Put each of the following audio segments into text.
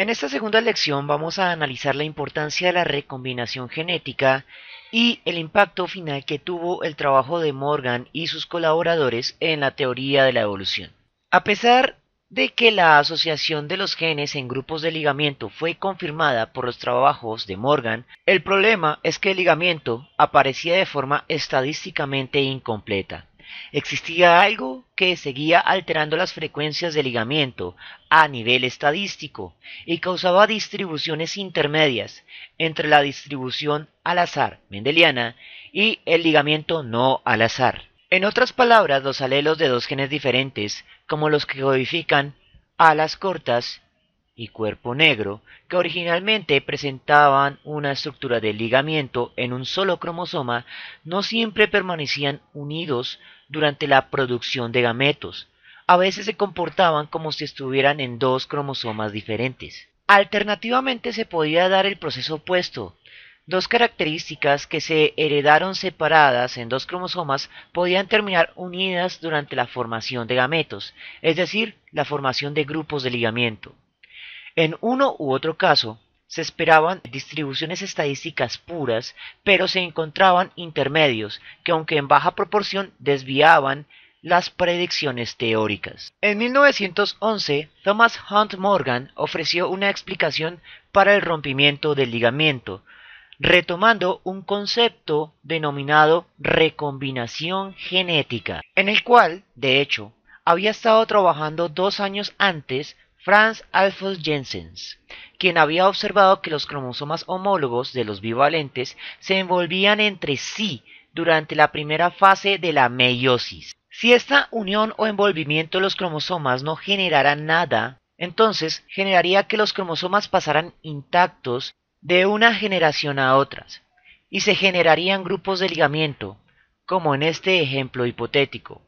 En esta segunda lección vamos a analizar la importancia de la recombinación genética y el impacto final que tuvo el trabajo de Morgan y sus colaboradores en la teoría de la evolución. A pesar de que la asociación de los genes en grupos de ligamiento fue confirmada por los trabajos de Morgan, el problema es que el ligamiento aparecía de forma estadísticamente incompleta. Existía algo que seguía alterando las frecuencias de ligamiento a nivel estadístico y causaba distribuciones intermedias entre la distribución al azar mendeliana y el ligamiento no al azar. En otras palabras, los alelos de dos genes diferentes, como los que codifican alas cortas y cuerpo negro, que originalmente presentaban una estructura de ligamiento en un solo cromosoma, no siempre permanecían unidos durante la producción de gametos. A veces se comportaban como si estuvieran en dos cromosomas diferentes. Alternativamente se podía dar el proceso opuesto. Dos características que se heredaron separadas en dos cromosomas podían terminar unidas durante la formación de gametos, es decir, la formación de grupos de ligamiento. En uno u otro caso, se esperaban distribuciones estadísticas puras, pero se encontraban intermedios, que aunque en baja proporción desviaban las predicciones teóricas. En 1911, Thomas Hunt Morgan ofreció una explicación para el rompimiento del ligamiento, retomando un concepto denominado recombinación genética, en el cual, de hecho, había estado trabajando dos años antes Franz Alfons Jensens, quien había observado que los cromosomas homólogos de los bivalentes se envolvían entre sí durante la primera fase de la meiosis. Si esta unión o envolvimiento de los cromosomas no generara nada, entonces generaría que los cromosomas pasaran intactos de una generación a otras, y se generarían grupos de ligamiento, como en este ejemplo hipotético.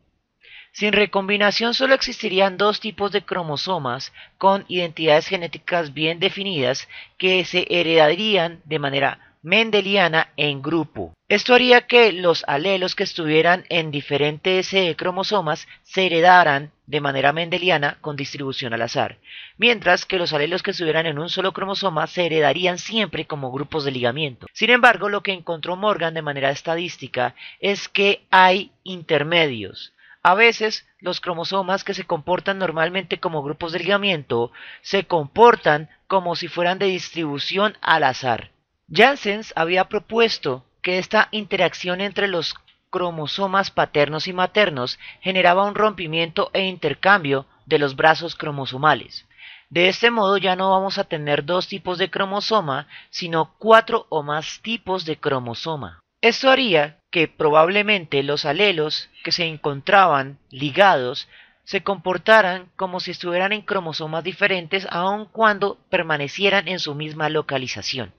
Sin recombinación solo existirían dos tipos de cromosomas con identidades genéticas bien definidas que se heredarían de manera mendeliana en grupo. Esto haría que los alelos que estuvieran en diferentes eh, cromosomas se heredaran de manera mendeliana con distribución al azar, mientras que los alelos que estuvieran en un solo cromosoma se heredarían siempre como grupos de ligamiento. Sin embargo, lo que encontró Morgan de manera estadística es que hay intermedios, a veces, los cromosomas que se comportan normalmente como grupos de ligamiento se comportan como si fueran de distribución al azar. Janssens había propuesto que esta interacción entre los cromosomas paternos y maternos generaba un rompimiento e intercambio de los brazos cromosomales. De este modo ya no vamos a tener dos tipos de cromosoma, sino cuatro o más tipos de cromosoma. Esto haría que probablemente los alelos que se encontraban ligados se comportaran como si estuvieran en cromosomas diferentes aun cuando permanecieran en su misma localización,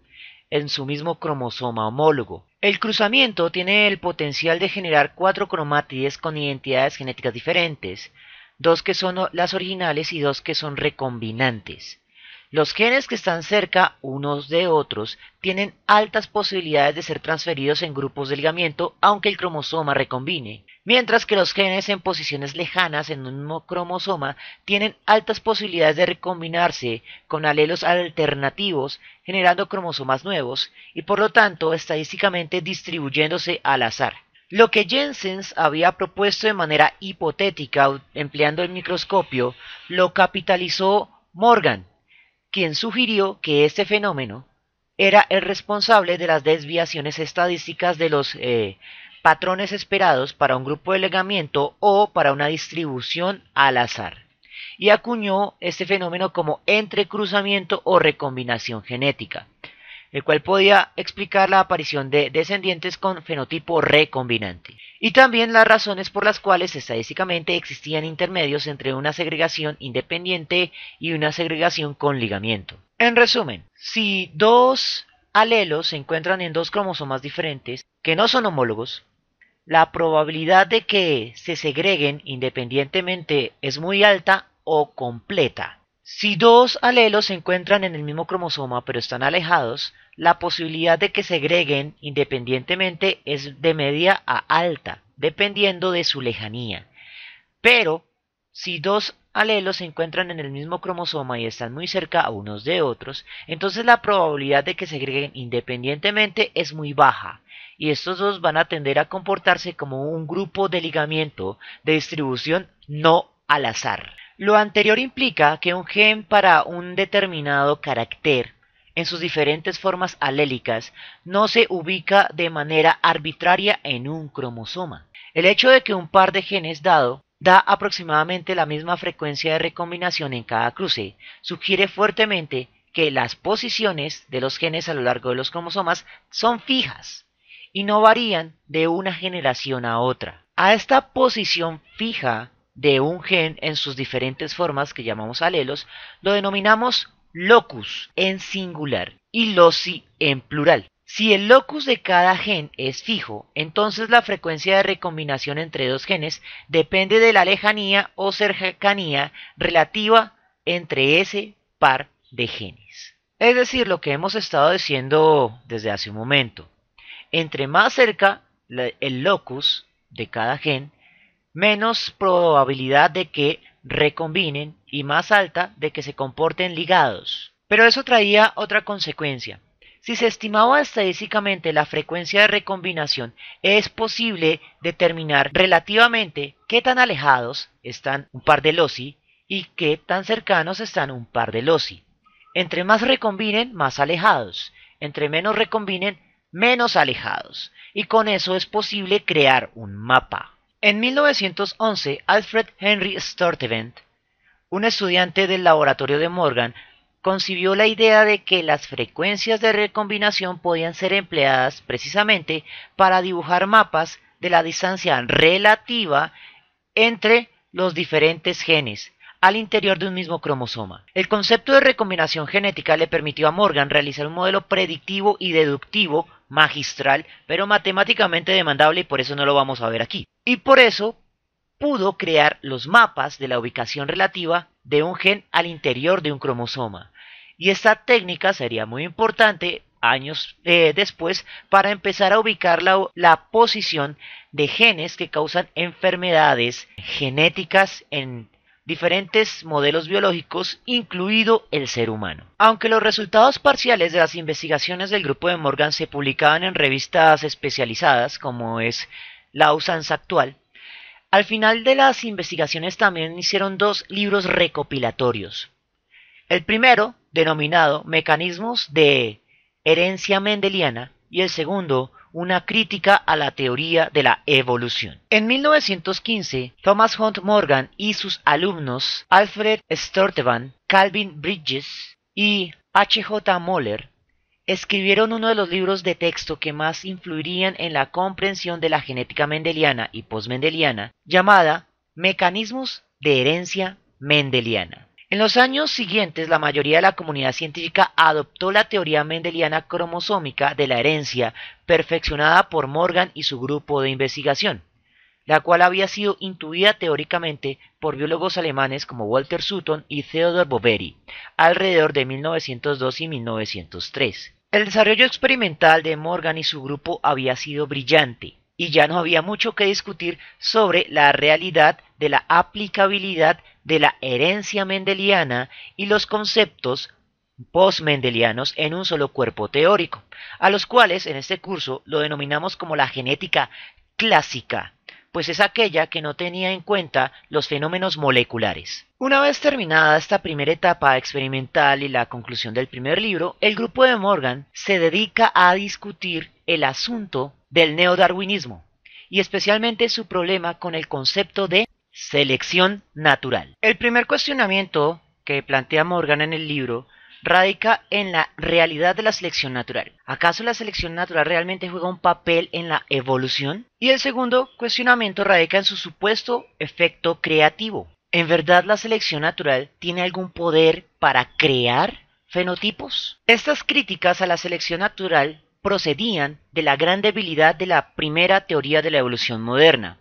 en su mismo cromosoma homólogo. El cruzamiento tiene el potencial de generar cuatro cromátides con identidades genéticas diferentes, dos que son las originales y dos que son recombinantes. Los genes que están cerca unos de otros tienen altas posibilidades de ser transferidos en grupos de ligamiento aunque el cromosoma recombine, mientras que los genes en posiciones lejanas en un cromosoma tienen altas posibilidades de recombinarse con alelos alternativos generando cromosomas nuevos y por lo tanto estadísticamente distribuyéndose al azar. Lo que Jensens había propuesto de manera hipotética empleando el microscopio lo capitalizó Morgan quien sugirió que este fenómeno era el responsable de las desviaciones estadísticas de los eh, patrones esperados para un grupo de legamiento o para una distribución al azar, y acuñó este fenómeno como entrecruzamiento o recombinación genética el cual podía explicar la aparición de descendientes con fenotipo recombinante, y también las razones por las cuales estadísticamente existían intermedios entre una segregación independiente y una segregación con ligamiento. En resumen, si dos alelos se encuentran en dos cromosomas diferentes, que no son homólogos, la probabilidad de que se segreguen independientemente es muy alta o completa. Si dos alelos se encuentran en el mismo cromosoma pero están alejados, la posibilidad de que segreguen independientemente es de media a alta, dependiendo de su lejanía. Pero, si dos alelos se encuentran en el mismo cromosoma y están muy cerca unos de otros, entonces la probabilidad de que se independientemente es muy baja, y estos dos van a tender a comportarse como un grupo de ligamiento de distribución no al azar. Lo anterior implica que un gen para un determinado carácter en sus diferentes formas alélicas no se ubica de manera arbitraria en un cromosoma. El hecho de que un par de genes dado da aproximadamente la misma frecuencia de recombinación en cada cruce sugiere fuertemente que las posiciones de los genes a lo largo de los cromosomas son fijas y no varían de una generación a otra. A esta posición fija de un gen en sus diferentes formas que llamamos alelos, lo denominamos locus en singular y loci en plural. Si el locus de cada gen es fijo, entonces la frecuencia de recombinación entre dos genes depende de la lejanía o cercanía relativa entre ese par de genes. Es decir, lo que hemos estado diciendo desde hace un momento. Entre más cerca el locus de cada gen, menos probabilidad de que recombinen y más alta de que se comporten ligados. Pero eso traía otra consecuencia. Si se estimaba estadísticamente la frecuencia de recombinación, es posible determinar relativamente qué tan alejados están un par de loci y qué tan cercanos están un par de loci. Entre más recombinen, más alejados. Entre menos recombinen, menos alejados. Y con eso es posible crear un mapa. En 1911, Alfred Henry Sturtevant, un estudiante del laboratorio de Morgan, concibió la idea de que las frecuencias de recombinación podían ser empleadas precisamente para dibujar mapas de la distancia relativa entre los diferentes genes al interior de un mismo cromosoma. El concepto de recombinación genética le permitió a Morgan realizar un modelo predictivo y deductivo magistral, pero matemáticamente demandable y por eso no lo vamos a ver aquí. Y por eso pudo crear los mapas de la ubicación relativa de un gen al interior de un cromosoma. Y esta técnica sería muy importante años eh, después para empezar a ubicar la, la posición de genes que causan enfermedades genéticas en diferentes modelos biológicos, incluido el ser humano. Aunque los resultados parciales de las investigaciones del grupo de Morgan se publicaban en revistas especializadas, como es la usanza actual, al final de las investigaciones también hicieron dos libros recopilatorios. El primero, denominado Mecanismos de Herencia Mendeliana, y el segundo, una crítica a la teoría de la evolución. En 1915, Thomas Hunt Morgan y sus alumnos Alfred Sturtevant, Calvin Bridges y H.J. Moller escribieron uno de los libros de texto que más influirían en la comprensión de la genética mendeliana y postmendeliana, llamada Mecanismos de herencia mendeliana. En los años siguientes, la mayoría de la comunidad científica adoptó la teoría mendeliana cromosómica de la herencia, perfeccionada por Morgan y su grupo de investigación, la cual había sido intuida teóricamente por biólogos alemanes como Walter Sutton y Theodor Boveri, alrededor de 1902 y 1903. El desarrollo experimental de Morgan y su grupo había sido brillante, y ya no había mucho que discutir sobre la realidad de la aplicabilidad de la herencia mendeliana y los conceptos postmendelianos en un solo cuerpo teórico, a los cuales en este curso lo denominamos como la genética clásica, pues es aquella que no tenía en cuenta los fenómenos moleculares. Una vez terminada esta primera etapa experimental y la conclusión del primer libro, el grupo de Morgan se dedica a discutir el asunto del neodarwinismo y especialmente su problema con el concepto de selección natural. El primer cuestionamiento que plantea Morgan en el libro radica en la realidad de la selección natural. ¿Acaso la selección natural realmente juega un papel en la evolución? Y el segundo cuestionamiento radica en su supuesto efecto creativo. ¿En verdad la selección natural tiene algún poder para crear fenotipos? Estas críticas a la selección natural procedían de la gran debilidad de la primera teoría de la evolución moderna.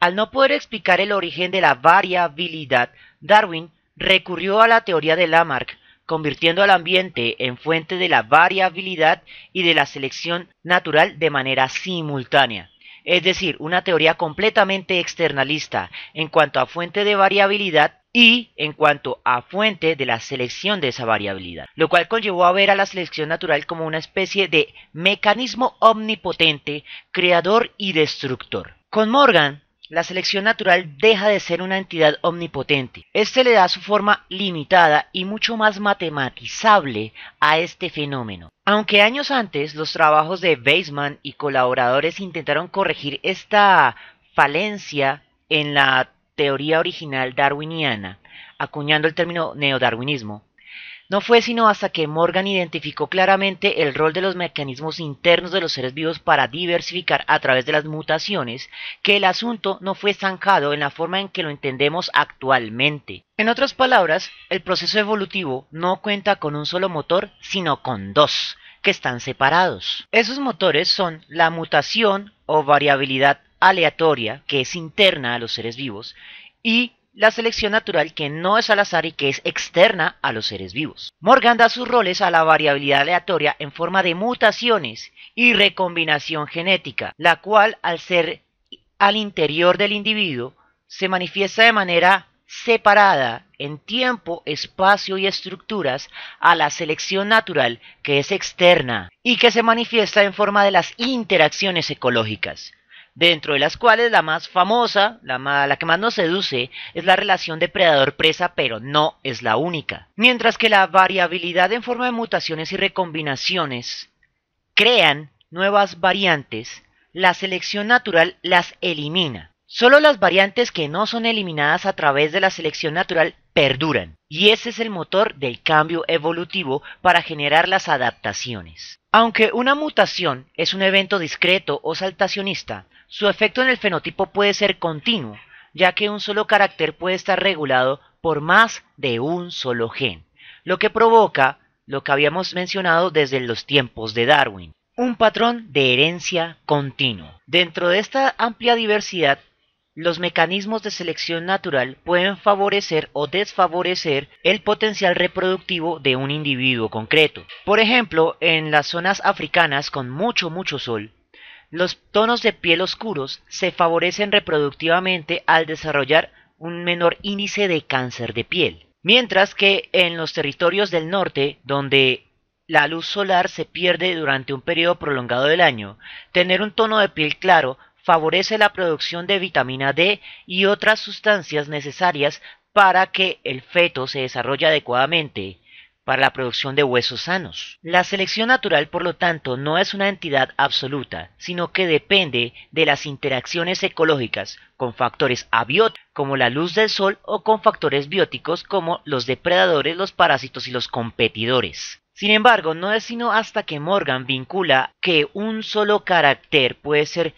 Al no poder explicar el origen de la variabilidad, Darwin recurrió a la teoría de Lamarck, convirtiendo al ambiente en fuente de la variabilidad y de la selección natural de manera simultánea, es decir, una teoría completamente externalista en cuanto a fuente de variabilidad y en cuanto a fuente de la selección de esa variabilidad, lo cual conllevó a ver a la selección natural como una especie de mecanismo omnipotente, creador y destructor. Con Morgan, la selección natural deja de ser una entidad omnipotente. Este le da su forma limitada y mucho más matematizable a este fenómeno. Aunque años antes los trabajos de Baseman y colaboradores intentaron corregir esta falencia en la teoría original darwiniana, acuñando el término neodarwinismo. No fue sino hasta que Morgan identificó claramente el rol de los mecanismos internos de los seres vivos para diversificar a través de las mutaciones que el asunto no fue zanjado en la forma en que lo entendemos actualmente. En otras palabras, el proceso evolutivo no cuenta con un solo motor, sino con dos, que están separados. Esos motores son la mutación o variabilidad aleatoria que es interna a los seres vivos y la selección natural que no es al azar y que es externa a los seres vivos. Morgan da sus roles a la variabilidad aleatoria en forma de mutaciones y recombinación genética, la cual al ser al interior del individuo se manifiesta de manera separada en tiempo, espacio y estructuras a la selección natural que es externa y que se manifiesta en forma de las interacciones ecológicas dentro de las cuales la más famosa, la, que más nos seduce, es la relación depredador-presa, pero no es la única. Mientras que la variabilidad en forma de mutaciones y recombinaciones crean nuevas variantes, la selección natural las elimina. Solo las variantes que no son eliminadas a través de la selección natural perduran. Y ese es el motor del cambio evolutivo para generar las adaptaciones. Aunque una mutación es un evento discreto o saltacionista, su efecto en el fenotipo puede ser continuo, ya que un solo carácter puede estar regulado por más de un solo gen, lo que provoca lo que habíamos mencionado desde los tiempos de Darwin, un patrón de herencia continuo. Dentro de esta amplia diversidad los mecanismos de selección natural pueden favorecer o desfavorecer el potencial reproductivo de un individuo concreto. Por ejemplo, en las zonas africanas con mucho, mucho sol, los tonos de piel oscuros se favorecen reproductivamente al desarrollar un menor índice de cáncer de piel. Mientras que en los territorios del norte, donde la luz solar se pierde durante un periodo prolongado del año, tener un tono de piel claro favorece la producción de vitamina D y otras sustancias necesarias para que el feto se desarrolle adecuadamente, para la producción de huesos sanos. La selección natural, por lo tanto, no es una entidad absoluta, sino que depende de las interacciones ecológicas con factores abióticos como la luz del sol o con factores bióticos como los depredadores, los parásitos y los competidores. Sin embargo, no es sino hasta que Morgan vincula que un solo carácter puede ser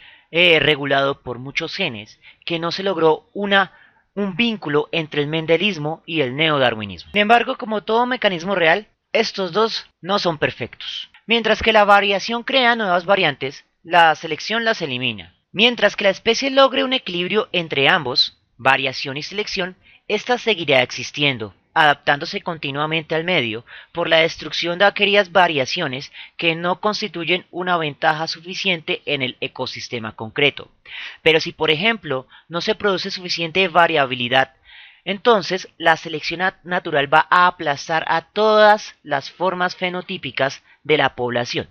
regulado por muchos genes, que no se logró una un vínculo entre el mendelismo y el neodarwinismo. Sin embargo, como todo mecanismo real, estos dos no son perfectos. Mientras que la variación crea nuevas variantes, la selección las elimina. Mientras que la especie logre un equilibrio entre ambos, variación y selección, esta seguirá existiendo, adaptándose continuamente al medio, por la destrucción de aquellas variaciones que no constituyen una ventaja suficiente en el ecosistema concreto. Pero si, por ejemplo, no se produce suficiente variabilidad, entonces la selección natural va a aplastar a todas las formas fenotípicas de la población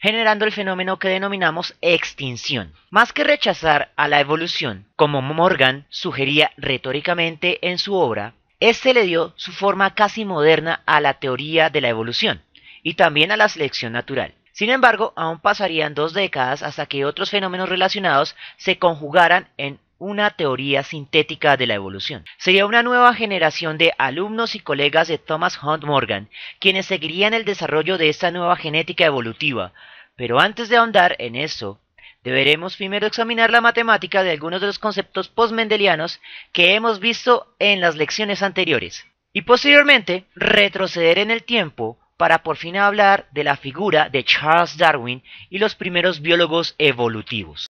generando el fenómeno que denominamos extinción. Más que rechazar a la evolución, como Morgan sugería retóricamente en su obra, este le dio su forma casi moderna a la teoría de la evolución y también a la selección natural. Sin embargo, aún pasarían dos décadas hasta que otros fenómenos relacionados se conjugaran en una teoría sintética de la evolución. Sería una nueva generación de alumnos y colegas de Thomas Hunt Morgan quienes seguirían el desarrollo de esta nueva genética evolutiva. Pero antes de ahondar en eso, deberemos primero examinar la matemática de algunos de los conceptos postmendelianos que hemos visto en las lecciones anteriores, y posteriormente retroceder en el tiempo para por fin hablar de la figura de Charles Darwin y los primeros biólogos evolutivos.